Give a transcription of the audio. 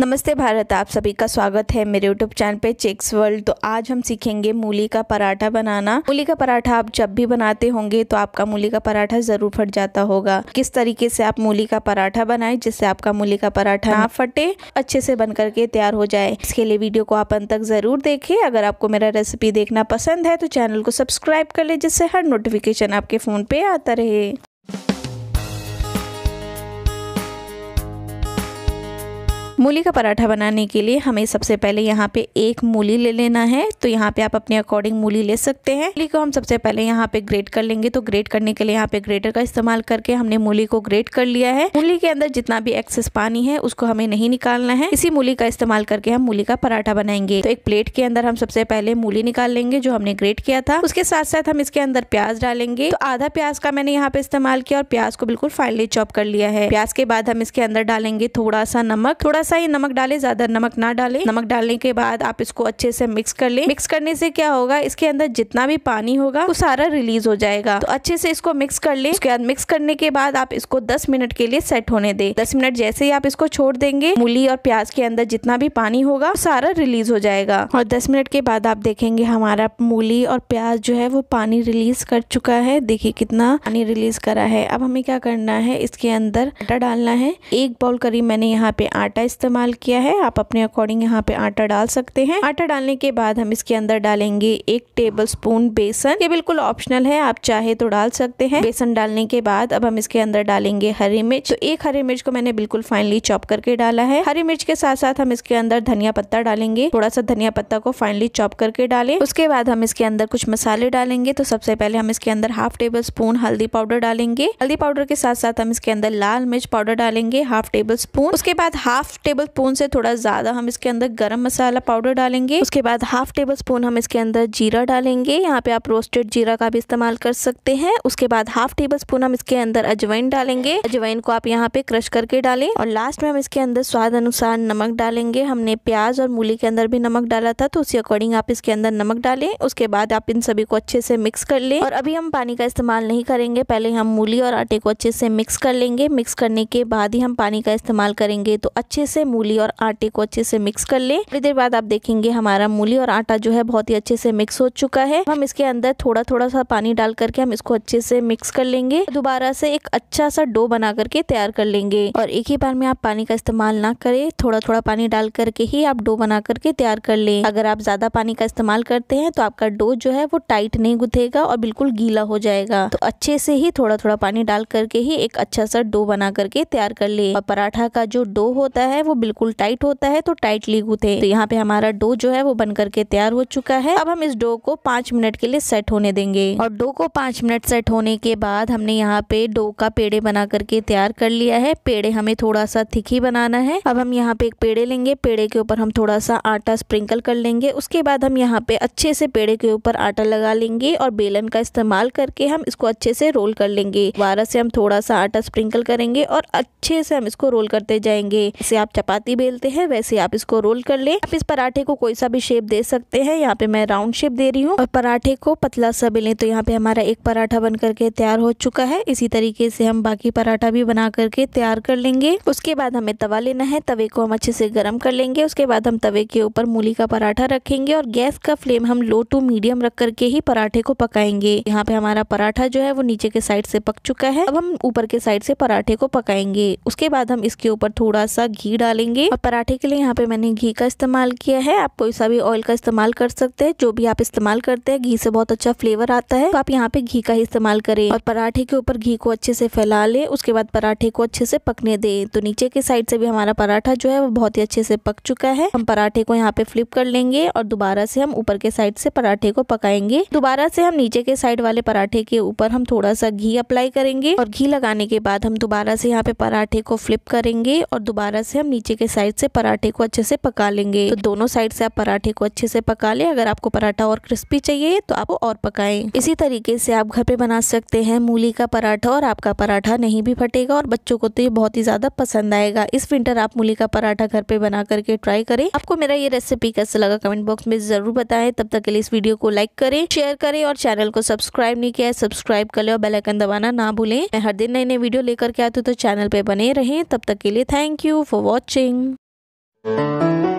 नमस्ते भारत आप सभी का स्वागत है मेरे यूट्यूब चैनल पे चेक्स वर्ल्ड तो आज हम सीखेंगे मूली का पराठा बनाना मूली का पराठा आप जब भी बनाते होंगे तो आपका मूली का पराठा जरूर फट जाता होगा किस तरीके से आप मूली का पराठा बनाए जिससे आपका मूली का पराठा ना फटे अच्छे से बन करके तैयार हो जाए इसके लिए वीडियो को आप अंत तक जरूर देखे अगर आपको मेरा रेसिपी देखना पसंद है तो चैनल को सब्सक्राइब कर ले जिससे हर नोटिफिकेशन आपके फोन पे आता रहे मूली का पराठा बनाने के लिए हमें सबसे पहले यहाँ पे एक मूली ले लेना है तो यहाँ पे आप अपने अकॉर्डिंग मूली ले सकते हैं मूली को हम सबसे पहले यहाँ पे ग्रेट कर लेंगे तो ग्रेट करने के लिए यहाँ पे ग्रेटर का इस्तेमाल करके हमने मूली को ग्रेट कर लिया है मूली के अंदर जितना भी एक्सेस पानी है उसको हमें नहीं निकालना है इसी मूली का इस्तेमाल करके हम मूली का पराठा बनाएंगे तो एक प्लेट के अंदर हम सबसे पहले मूली निकाल लेंगे जो हमने ग्रेट किया था उसके साथ साथ हम इसके अंदर प्याज डालेंगे तो आधा प्याज का मैंने यहाँ पे इस्तेमाल किया और प्याज को बिल्कुल फाइनली चॉप कर लिया है प्याज के बाद हम इसके अंदर डालेंगे थोड़ा सा नमक थोड़ा सा ही नमक डाले ज़्यादा नमक ना डाले नमक डालने के बाद आप इसको अच्छे से मिक्स कर ले मिक्स करने से क्या होगा इसके अंदर जितना भी पानी होगा वो सारा रिलीज हो जाएगा तो अच्छे से इसको मिक्स कर ले उसके बाद मिक्स करने के बाद आप इसको दस मिनट के लिए सेट होने दे दस मिनट जैसे ही आप इसको छोड़ देंगे मूली और प्याज के अंदर जितना भी पानी होगा सारा रिलीज हो जाएगा और दस मिनट के बाद आप देखेंगे हमारा मूली और प्याज जो है वो पानी रिलीज कर चुका है देखिए कितना पानी रिलीज करा है अब हमें क्या करना है इसके अंदर आटा डालना है एक बाउल करीब मैंने यहाँ पे आटा इस्तेमाल किया है आप अपने अकॉर्डिंग यहाँ पे आटा डाल सकते हैं आटा डालने के बाद हम इसके अंदर डालेंगे एक टेबल स्पून बेसन ये बिल्कुल ऑप्शनल है आप चाहे तो डाल सकते हैं बेसन डालने के बाद अब हम इसके अंदर डालेंगे हरी मिर्च तो एक हरी मिर्च को मैंने बिल्कुल फाइनली चॉप करके डाला है हरी मिर्च के साथ साथ हम इसके अंदर धनिया पत्ता डालेंगे थोड़ा सा धनिया पत्ता को फाइनली चॉप करके डालें उसके बाद हम इसके अंदर कुछ मसाले डालेंगे तो सबसे पहले हम इसके अंदर हाफ टेबल स्पून हल्दी पाउडर डालेंगे हल्दी पाउडर के साथ साथ हम इसके अंदर लाल मिर्च पाउडर डालेंगे हाफ टेबल स्पून उसके बाद हाफ टेबल स्पून से थोड़ा ज़्यादा हम इसके अंदर गरम मसाला पाउडर डालेंगे उसके बाद हाफ टेबल स्पून हम इसके अंदर जीरा डालेंगे यहाँ पे आप रोस्टेड जीरा का भी इस्तेमाल कर सकते हैं उसके बाद हाफ टेबल स्पून हम इसके अंदर अजवाइन डालेंगे अजवाइन को आप यहाँ पे क्रश करके डालें और लास्ट में हम इसके अंदर स्वाद अनुसार नमक डालेंगे हमने प्याज और मूली के अंदर भी नमक डाला था तो उसी अकॉर्डिंग आप इसके अंदर नमक डालें उसके बाद आप इन सभी को अच्छे से मिक्स कर लें और अभी हम पानी का इस्तेमाल नहीं करेंगे पहले हम मूली और आटे को अच्छे से मिक्स कर लेंगे मिक्स करने के बाद ही हम पानी का इस्तेमाल करेंगे तो अच्छे से से मूली और आटे को अच्छे से मिक्स कर लें थोड़ी देर बाद आप देखेंगे हमारा मूली और आटा जो है बहुत ही अच्छे से मिक्स हो चुका है हम इसके अंदर थोड़ा थोड़ा सा पानी डाल करके हम इसको अच्छे से मिक्स कर लेंगे दोबारा से एक अच्छा सा डो बना करके तैयार कर लेंगे और एक ही बार में आप पानी का इस्तेमाल ना करें थोड़ा थोड़ा पानी डाल करके ही आप डो बना करके तैयार कर लें अगर आप ज़्यादा पानी का इस्तेमाल करते हैं तो आपका डो जो है वो टाइट नहीं गुथेगा और बिल्कुल गीला हो जाएगा तो अच्छे से ही थोड़ा थोड़ा पानी डाल करके ही एक अच्छा सा डो बना करके तैयार कर ले और पराठा का जो डो होता है वो बिल्कुल टाइट होता है तो टाइटली गूथे तो यहाँ पे हमारा डो जो है वो बन करके तैयार हो चुका है अब हम इस डो को पांच मिनट के लिए सेट होने देंगे और डो को पांच मिनट सेट होने के बाद हमने यहाँ पे डो का पेड़े बना करके तैयार कर लिया है पेड़े हमें थोड़ा सा थिकी बनाना है अब हम यहाँ पे एक पेड़े लेंगे पेड़े के ऊपर हम थोड़ा सा आटा स्प्रिंकल कर लेंगे उसके बाद हम यहाँ पे अच्छे से पेड़े के ऊपर आटा लगा लेंगे और बेलन का इस्तेमाल करके हम इसको अच्छे से रोल कर लेंगे दोबारा से हम थोड़ा सा आटा स्प्रिंकल करेंगे और अच्छे से हम इसको रोल करते जाएंगे इसे आप आप चपाती बेलते हैं वैसे आप इसको रोल कर लें आप इस पराठे को कोई सा भी शेप दे सकते हैं यहाँ पे मैं राउंड शेप दे रही हूँ और पराठे को पतला सा बेलें तो यहाँ पे हमारा एक पराठा बन करके तैयार हो चुका है इसी तरीके से हम बाकी पराठा भी बना करके तैयार कर लेंगे उसके बाद हमें तवा लेना है तवे को हम अच्छे से गर्म कर लेंगे उसके बाद हम तवे के ऊपर मूली का पराठा रखेंगे और गैस का फ्लेम हम लो टू मीडियम रख करके ही पराठे को पकाएंगे यहाँ पे हमारा पराठा जो है वो नीचे के साइड से पक चुका है अब हम ऊपर के साइड से पराठे को पकाएंगे उसके बाद हम इसके ऊपर थोड़ा सा घी डालेंगे और पराठे के लिए यहाँ पे मैंने घी का इस्तेमाल किया है आप कोई सा भी ऑयल का इस्तेमाल कर सकते हैं जो भी आप इस्तेमाल करते हैं घी से बहुत अच्छा फ्लेवर आता है तो आप यहाँ पे घी का ही इस्तेमाल करें और पराठे के ऊपर घी को अच्छे से फैला ले उसके बाद पराठे को अच्छे से पकने दे तो नीचे के साइड से भी हमारा पराठा जो है वो बहुत ही अच्छे से पक चुका है हम पराठे को यहाँ पे फ्लिप कर लेंगे और दोबारा से हम ऊपर के साइड से पराठे को पकाएंगे दोबारा से हम नीचे के साइड वाले पराठे के ऊपर हम थोड़ा सा घी अप्लाई करेंगे और घी लगाने के बाद हम दोबारा से यहाँ पे पराठे को फ्लिप करेंगे और दोबारा से हम नीचे के साइड से पराठे को अच्छे से पका लेंगे तो दोनों साइड से आप पराठे को अच्छे से पका लें अगर आपको पराठा और क्रिस्पी चाहिए तो आप और पकाएं इसी तरीके से आप घर पे बना सकते हैं मूली का पराठा और आपका पराठा नहीं भी फटेगा और बच्चों को तो ये बहुत ही ज़्यादा पसंद आएगा इस विंटर आप मूली का पराठा घर पे बना करके ट्राई करें आपको मेरा ये रेसिपी कैसे लगा कमेंट बॉक्स में ज़रूर बताएं तब तक के लिए इस वीडियो को लाइक करें शेयर करें और चैनल को सब्सक्राइब नहीं किया सब्सक्राइब कर ले और बेलाइकन दबाना ना भूलें मैं हर दिन नई नई वीडियो लेकर के आती हूँ तो चैनल पे बने रहे तब तक के लिए thank you for watch watching.